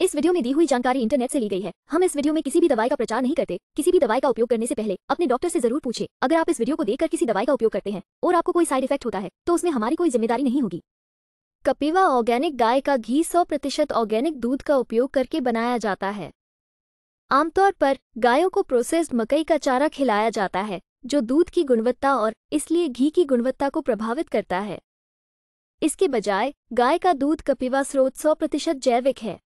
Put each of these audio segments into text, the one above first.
इस वीडियो में दी हुई जानकारी इंटरनेट से ली गई है हम इस वीडियो में किसी भी दवाई का प्रचार नहीं करते किसी भी दवाई का उपयोग करने से पहले अपने डॉक्टर से जरूर पूछे अगर आप इस वीडियो को देखकर किसी दवाई का उपयोग करते हैं और आपको कोई साइड इफेक्ट होता है तो उसमें हमारी कोई जिम्मेदारी नहीं होगी कपिवा ऑर्गेनिक गाय का घी सौ प्रतिशत ऑर्गेनिक दूध का उपयोग करके बनाया जाता है आमतौर पर गायों को प्रोसेस्ड मकई का चारा खिलाया जाता है जो दूध की गुणवत्ता और इसलिए घी की गुणवत्ता को प्रभावित करता है इसके बजाय गाय का दूध कपिवा स्रोत सौ प्रतिशत जैविक है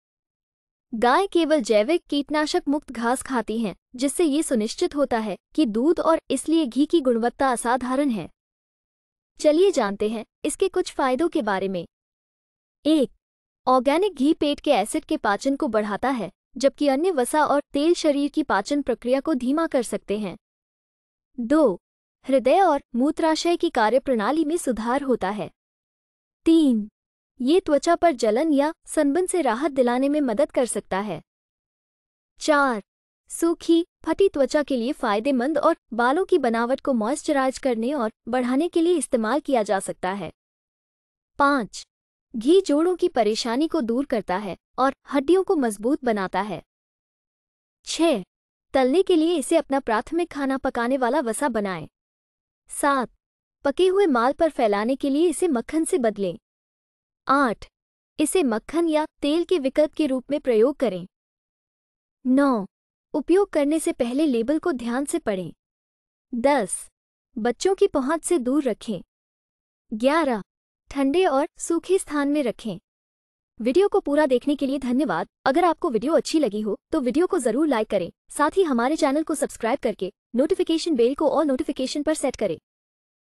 गाय केवल जैविक कीटनाशक मुक्त घास खाती हैं जिससे ये सुनिश्चित होता है कि दूध और इसलिए घी की गुणवत्ता असाधारण है चलिए जानते हैं इसके कुछ फायदों के बारे में एक ऑर्गेनिक घी पेट के एसिड के पाचन को बढ़ाता है जबकि अन्य वसा और तेल शरीर की पाचन प्रक्रिया को धीमा कर सकते हैं दो हृदय और मूत्राशय की कार्यप्रणाली में सुधार होता है तीन ये त्वचा पर जलन या सनबन से राहत दिलाने में मदद कर सकता है चार सूखी फटी त्वचा के लिए फायदेमंद और बालों की बनावट को मॉइस्चराइज करने और बढ़ाने के लिए इस्तेमाल किया जा सकता है पाँच घी जोड़ों की परेशानी को दूर करता है और हड्डियों को मजबूत बनाता है छ तलने के लिए इसे अपना प्राथमिक खाना पकाने वाला वसा बनाएं। सात पके हुए माल पर फैलाने के लिए इसे मक्खन से बदलें आठ इसे मक्खन या तेल के विकल्प के रूप में प्रयोग करें नौ उपयोग करने से पहले लेबल को ध्यान से पढ़ें दस बच्चों की पहुंच से दूर रखें ग्यारह ठंडे और सूखे स्थान में रखें वीडियो को पूरा देखने के लिए धन्यवाद अगर आपको वीडियो अच्छी लगी हो तो वीडियो को जरूर लाइक करें साथ ही हमारे चैनल को सब्सक्राइब करके नोटिफिकेशन बेल को और नोटिफिकेशन पर सेट करें